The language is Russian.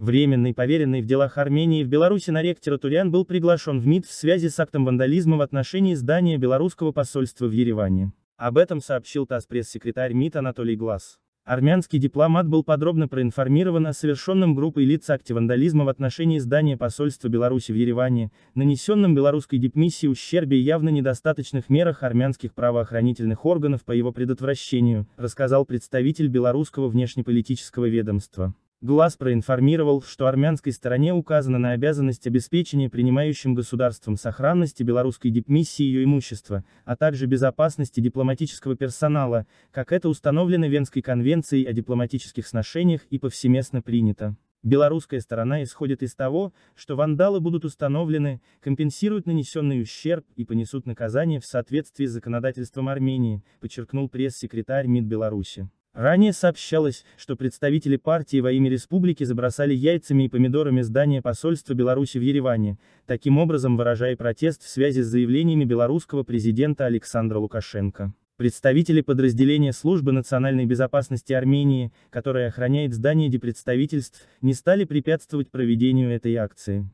Временный поверенный в делах Армении в Беларуси Нарек Туриан был приглашен в МИД в связи с актом вандализма в отношении здания белорусского посольства в Ереване. Об этом сообщил ТАСС пресс-секретарь МИД Анатолий Глаз. Армянский дипломат был подробно проинформирован о совершенном группой лиц акте вандализма в отношении здания посольства Беларуси в Ереване, нанесенном белорусской дипмиссии ущербе и явно недостаточных мерах армянских правоохранительных органов по его предотвращению, рассказал представитель белорусского внешнеполитического ведомства. Глаз проинформировал, что армянской стороне указано на обязанность обеспечения принимающим государством сохранности белорусской дипмиссии ее имущества, а также безопасности дипломатического персонала, как это установлено Венской конвенцией о дипломатических сношениях и повсеместно принято. Белорусская сторона исходит из того, что вандалы будут установлены, компенсируют нанесенный ущерб и понесут наказание в соответствии с законодательством Армении, подчеркнул пресс-секретарь МИД Беларуси. Ранее сообщалось, что представители партии во имя республики забросали яйцами и помидорами здание посольства Беларуси в Ереване, таким образом выражая протест в связи с заявлениями белорусского президента Александра Лукашенко. Представители подразделения Службы национальной безопасности Армении, которая охраняет здание депредставительств, не стали препятствовать проведению этой акции.